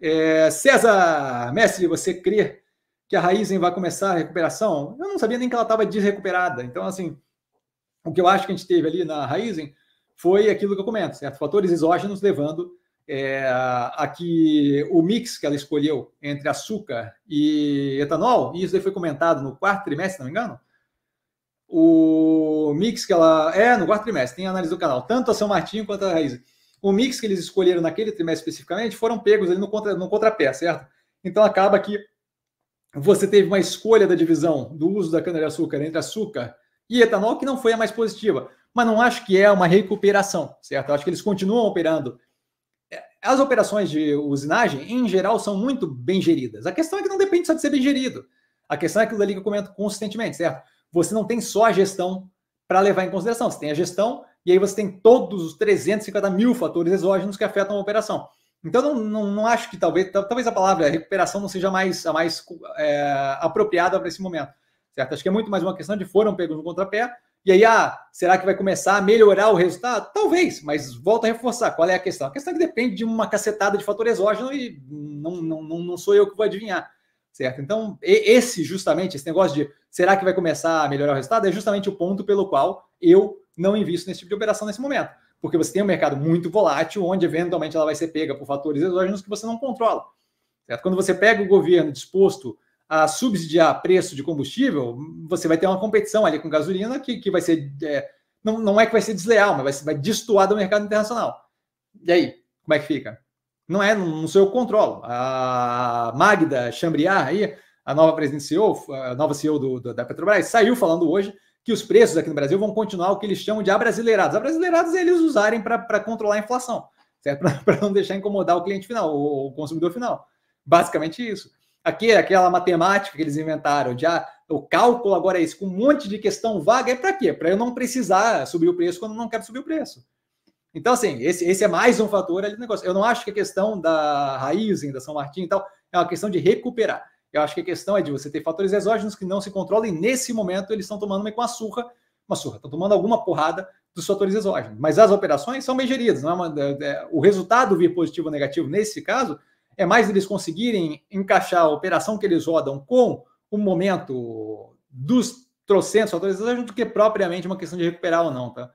É, César Messi, você crê que a Raizen vai começar a recuperação? Eu não sabia nem que ela estava desrecuperada. Então, assim, o que eu acho que a gente teve ali na Raizen foi aquilo que eu comento, certo? Fatores exógenos levando é, a que o mix que ela escolheu entre açúcar e etanol, e isso aí foi comentado no quarto trimestre, se não me engano, o mix que ela. É, no quarto trimestre, tem análise do canal, tanto a São Martinho quanto a Raizen o mix que eles escolheram naquele trimestre especificamente foram pegos ali no, contra, no contrapé, certo? Então acaba que você teve uma escolha da divisão do uso da cana-de-açúcar entre açúcar e etanol que não foi a mais positiva. Mas não acho que é uma recuperação, certo? Eu acho que eles continuam operando. É, as operações de usinagem, em geral, são muito bem geridas. A questão é que não depende só de ser bem gerido. A questão é aquilo ali que eu comento consistentemente, certo? Você não tem só a gestão para levar em consideração. Você tem a gestão e aí você tem todos os 350 mil fatores exógenos que afetam a operação. Então, não, não, não acho que talvez, talvez a palavra recuperação não seja mais, a mais é, apropriada para esse momento. Certo? Acho que é muito mais uma questão de foram pegos no contrapé, e aí, ah, será que vai começar a melhorar o resultado? Talvez, mas volta a reforçar. Qual é a questão? A questão é que depende de uma cacetada de fator exógeno e não, não, não, sou eu que vou adivinhar, certo? Então, esse justamente, esse negócio de será que vai começar a melhorar o resultado é justamente o ponto pelo qual eu não invisto nesse tipo de operação nesse momento, porque você tem um mercado muito volátil, onde eventualmente ela vai ser pega por fatores exógenos que você não controla. Certo? Quando você pega o governo disposto a subsidiar preço de combustível, você vai ter uma competição ali com gasolina que, que vai ser. É, não, não é que vai ser desleal, mas vai, vai destoar do mercado internacional. E aí, como é que fica? Não é, no sou eu que controlo. A Magda Chambriard aí, a nova presidente CEO, a nova CEO do, do, da Petrobras, saiu falando hoje que os preços aqui no Brasil vão continuar o que eles chamam de abrasileirados. Abrasileirados é eles usarem para controlar a inflação, para não deixar incomodar o cliente final, o, o consumidor final. Basicamente isso. Aqui, é aquela matemática que eles inventaram, já ah, o cálculo agora é isso, com um monte de questão vaga, é para quê? Para eu não precisar subir o preço quando não quero subir o preço. Então, assim, esse, esse é mais um fator ali do negócio. Eu não acho que a questão da raiz da São Martinho, e tal é uma questão de recuperar. Eu acho que a questão é de você ter fatores exógenos que não se controlam e nesse momento eles estão tomando meio com uma surra, uma surra, estão tomando alguma porrada dos fatores exógenos. Mas as operações são bem geridas, não é, uma, é, é o resultado vir positivo ou negativo nesse caso é mais eles conseguirem encaixar a operação que eles rodam com o momento dos trocentos fatores exógenos do que propriamente uma questão de recuperar ou não, tá?